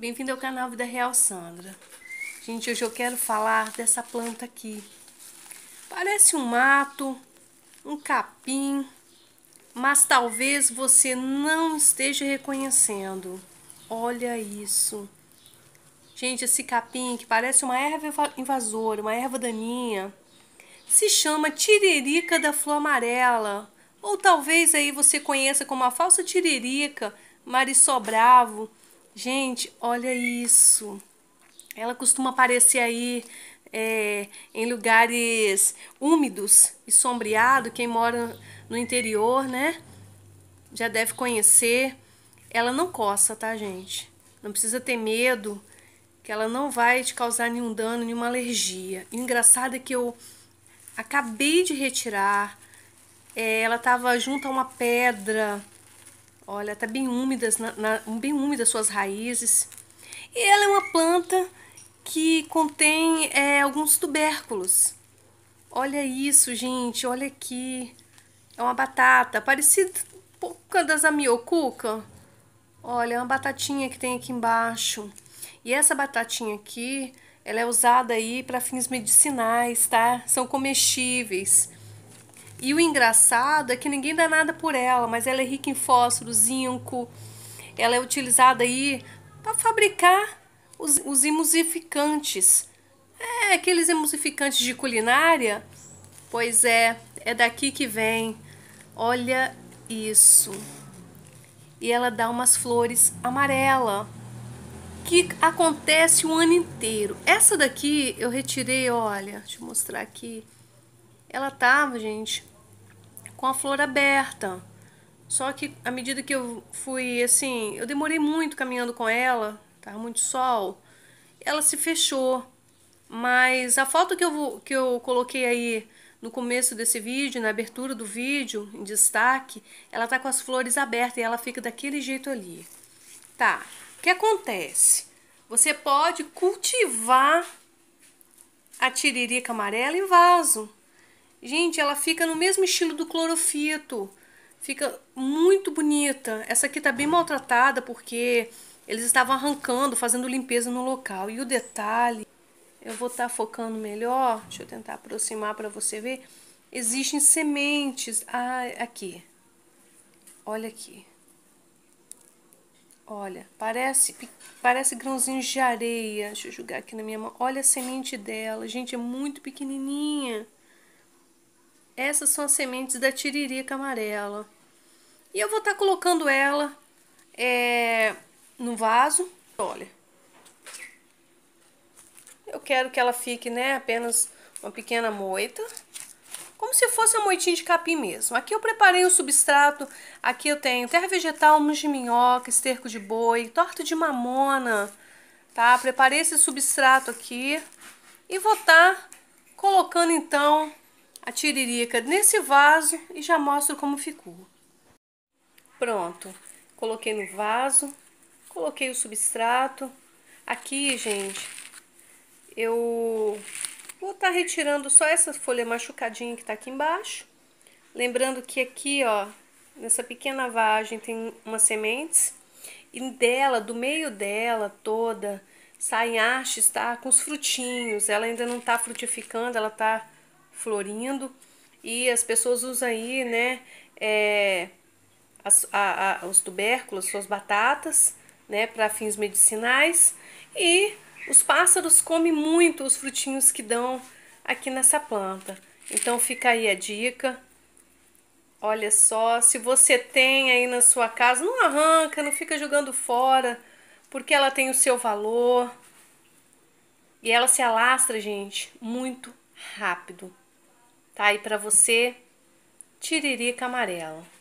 Bem-vindo ao canal Vida Real Sandra. Gente, hoje eu quero falar dessa planta aqui. Parece um mato, um capim, mas talvez você não esteja reconhecendo. Olha isso. Gente, esse capim que parece uma erva invasora, uma erva daninha, se chama tiririca da flor amarela. Ou talvez aí você conheça como a falsa tiririca, marisobra bravo Gente, olha isso. Ela costuma aparecer aí é, em lugares úmidos e sombreado. Quem mora no interior, né? Já deve conhecer. Ela não coça, tá, gente? Não precisa ter medo que ela não vai te causar nenhum dano, nenhuma alergia. E o engraçado é que eu acabei de retirar. É, ela estava junto a uma pedra Olha, tá bem úmidas, na, na, bem úmidas suas raízes. E ela é uma planta que contém é, alguns tubérculos. Olha isso, gente, olha aqui. É uma batata, parecida um pouco das amiocuca. Olha, é uma batatinha que tem aqui embaixo. E essa batatinha aqui, ela é usada aí para fins medicinais, tá? São comestíveis. E o engraçado é que ninguém dá nada por ela, mas ela é rica em fósforo, zinco. Ela é utilizada aí para fabricar os, os emulsificantes. É, aqueles emulsificantes de culinária. Pois é, é daqui que vem. Olha isso. E ela dá umas flores amarela que acontece o ano inteiro. Essa daqui eu retirei, olha, deixa eu mostrar aqui ela tava, gente, com a flor aberta. Só que à medida que eu fui assim, eu demorei muito caminhando com ela, tava muito sol, ela se fechou. Mas a foto que eu, que eu coloquei aí no começo desse vídeo, na abertura do vídeo, em destaque, ela tá com as flores abertas e ela fica daquele jeito ali. Tá, o que acontece? Você pode cultivar a tiririca amarela em vaso. Gente, ela fica no mesmo estilo do clorofito. Fica muito bonita. Essa aqui tá bem maltratada porque eles estavam arrancando, fazendo limpeza no local. E o detalhe, eu vou estar tá focando melhor. Deixa eu tentar aproximar para você ver. Existem sementes. Ah, aqui. Olha aqui. Olha, parece, parece grãozinhos de areia. Deixa eu jogar aqui na minha mão. Olha a semente dela. Gente, é muito pequenininha essas são as sementes da tiririca amarela. E eu vou estar tá colocando ela é, no vaso. Olha, eu quero que ela fique, né, apenas uma pequena moita. Como se fosse uma moitinha de capim mesmo. Aqui eu preparei o substrato. Aqui eu tenho terra vegetal, mus de minhoca, esterco de boi, torto de mamona. Tá? Preparei esse substrato aqui. E vou estar tá colocando, então, a tiririca nesse vaso e já mostro como ficou. Pronto, coloquei no vaso, coloquei o substrato. Aqui, gente, eu vou estar tá retirando só essa folha machucadinha que está aqui embaixo. Lembrando que aqui, ó, nessa pequena vagem tem umas sementes. E dela, do meio dela toda, saem hastes, tá? Com os frutinhos. Ela ainda não está frutificando, ela está florindo e as pessoas usam aí, né, é, as, a, a, os tubérculos, suas batatas, né, para fins medicinais e os pássaros comem muito os frutinhos que dão aqui nessa planta. Então fica aí a dica. Olha só, se você tem aí na sua casa, não arranca, não fica jogando fora, porque ela tem o seu valor. E ela se alastra, gente, muito rápido. Tá aí para você, Tiririca Amarelo.